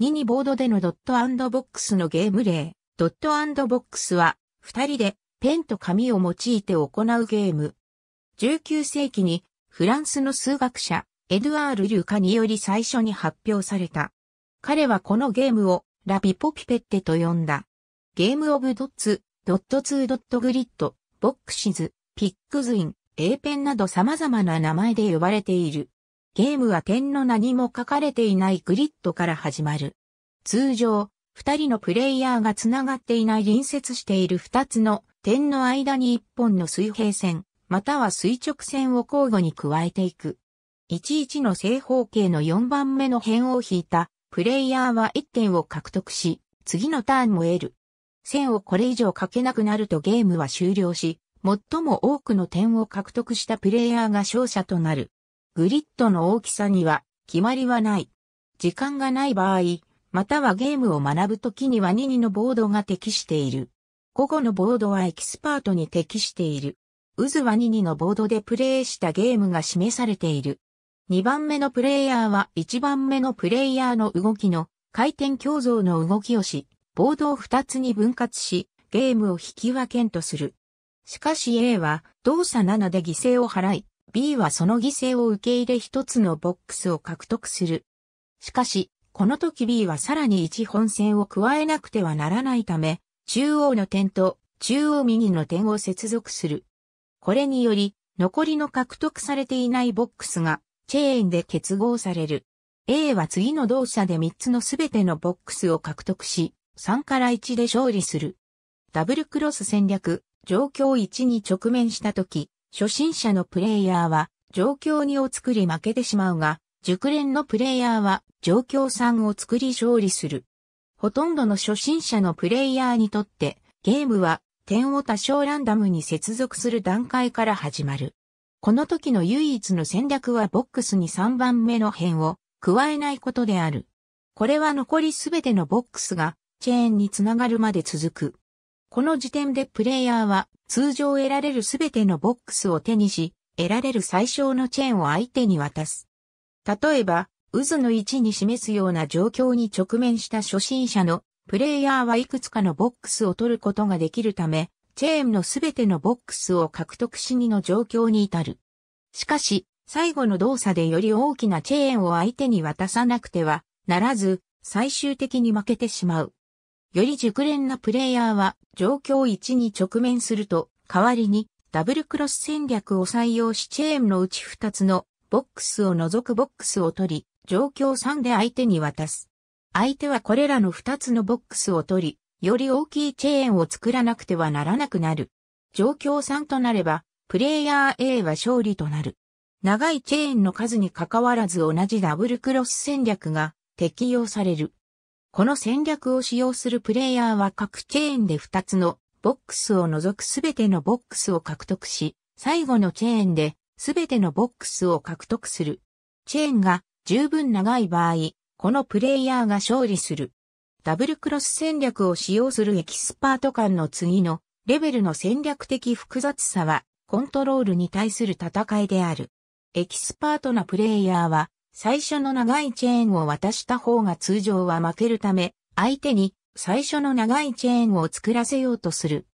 ニニボードでのドットボックスのゲーム例。ドットボックスは、二人でペンと紙を用いて行うゲーム。19世紀にフランスの数学者、エドアール・リュカにより最初に発表された。彼はこのゲームをラピポピペッテと呼んだ。ゲームオブドッツ、ドットツードットグリッド、ボックシズ、ピックズイン、エーペンなど様々な名前で呼ばれている。ゲームは点の何も書かれていないグリッドから始まる。通常、二人のプレイヤーが繋がっていない隣接している二つの点の間に一本の水平線、または垂直線を交互に加えていく。11の正方形の4番目の辺を引いたプレイヤーは1点を獲得し、次のターンも得る。線をこれ以上書けなくなるとゲームは終了し、最も多くの点を獲得したプレイヤーが勝者となる。グリッドの大きさには決まりはない。時間がない場合、またはゲームを学ぶときには2 2のボードが適している。午後のボードはエキスパートに適している。渦は2 2のボードでプレイしたゲームが示されている。2番目のプレイヤーは1番目のプレイヤーの動きの回転競争の動きをし、ボードを2つに分割し、ゲームを引き分けんとする。しかし A は動作7で犠牲を払い、B はその犠牲を受け入れ一つのボックスを獲得する。しかし、この時 B はさらに一本線を加えなくてはならないため、中央の点と中央右の点を接続する。これにより、残りの獲得されていないボックスがチェーンで結合される。A は次の動作で3つのすべてのボックスを獲得し、3から1で勝利する。ダブルクロス戦略、状況1に直面したとき、初心者のプレイヤーは状況2を作り負けてしまうが、熟練のプレイヤーは状況3を作り勝利する。ほとんどの初心者のプレイヤーにとって、ゲームは点を多少ランダムに接続する段階から始まる。この時の唯一の戦略はボックスに3番目の辺を加えないことである。これは残りすべてのボックスがチェーンにつながるまで続く。この時点でプレイヤーは通常得られるすべてのボックスを手にし、得られる最小のチェーンを相手に渡す。例えば、渦の位置に示すような状況に直面した初心者のプレイヤーはいくつかのボックスを取ることができるため、チェーンのすべてのボックスを獲得しにの状況に至る。しかし、最後の動作でより大きなチェーンを相手に渡さなくてはならず、最終的に負けてしまう。より熟練なプレイヤーは状況1に直面すると、代わりにダブルクロス戦略を採用しチェーンのうち2つのボックスを除くボックスを取り、状況3で相手に渡す。相手はこれらの2つのボックスを取り、より大きいチェーンを作らなくてはならなくなる。状況3となれば、プレイヤー A は勝利となる。長いチェーンの数に関わらず同じダブルクロス戦略が適用される。この戦略を使用するプレイヤーは各チェーンで2つのボックスを除くすべてのボックスを獲得し、最後のチェーンですべてのボックスを獲得する。チェーンが十分長い場合、このプレイヤーが勝利する。ダブルクロス戦略を使用するエキスパート間の次のレベルの戦略的複雑さはコントロールに対する戦いである。エキスパートなプレイヤーは最初の長いチェーンを渡した方が通常は負けるため、相手に最初の長いチェーンを作らせようとする。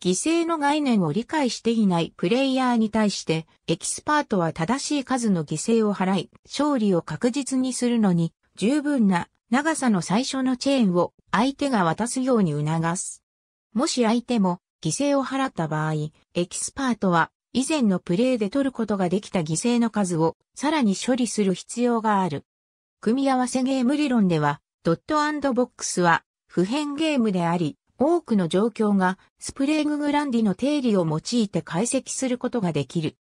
犠牲の概念を理解していないプレイヤーに対して、エキスパートは正しい数の犠牲を払い、勝利を確実にするのに、十分な長さの最初のチェーンを相手が渡すように促す。もし相手も犠牲を払った場合、エキスパートは以前のプレイで取ることができた犠牲の数をさらに処理する必要がある。組み合わせゲーム理論では、ドットボックスは普遍ゲームであり、多くの状況がスプレーググランディの定理を用いて解析することができる。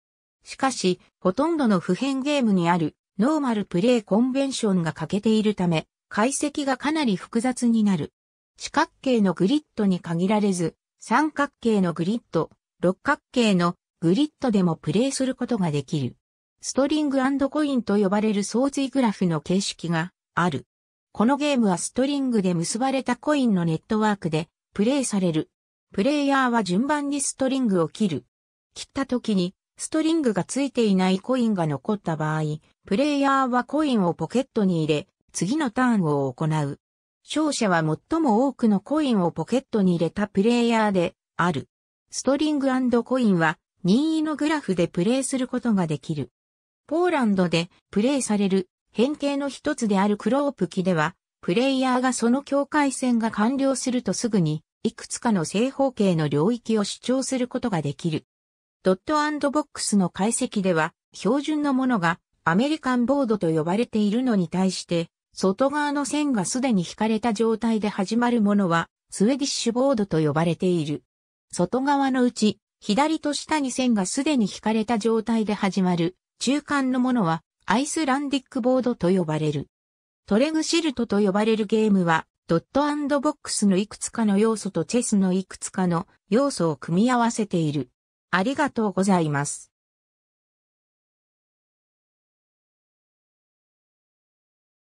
しかし、ほとんどの普遍ゲームにあるノーマルプレイコンベンションが欠けているため、解析がかなり複雑になる。四角形のグリッドに限られず、三角形のグリッド、六角形のグリッドでもプレイすることができる。ストリングコインと呼ばれる相対グラフの形式がある。このゲームはストリングで結ばれたコインのネットワークでプレイされる。プレイヤーは順番にストリングを切る。切った時にストリングがついていないコインが残った場合、プレイヤーはコインをポケットに入れ、次のターンを行う。勝者は最も多くのコインをポケットに入れたプレイヤーである。ストリングコインは任意のグラフでプレイすることができる。ポーランドでプレイされる変形の一つであるクロープ機では、プレイヤーがその境界線が完了するとすぐに、いくつかの正方形の領域を主張することができる。ドットボックスの解析では、標準のものがアメリカンボードと呼ばれているのに対して、外側の線がすでに引かれた状態で始まるものは、スウェディッシュボードと呼ばれている。外側のうち、左と下に線がすでに引かれた状態で始まる、中間のものは、アイスランディックボードと呼ばれる。トレグシルトと呼ばれるゲームは、ドットボックスのいくつかの要素とチェスのいくつかの要素を組み合わせている。ありがとうございます。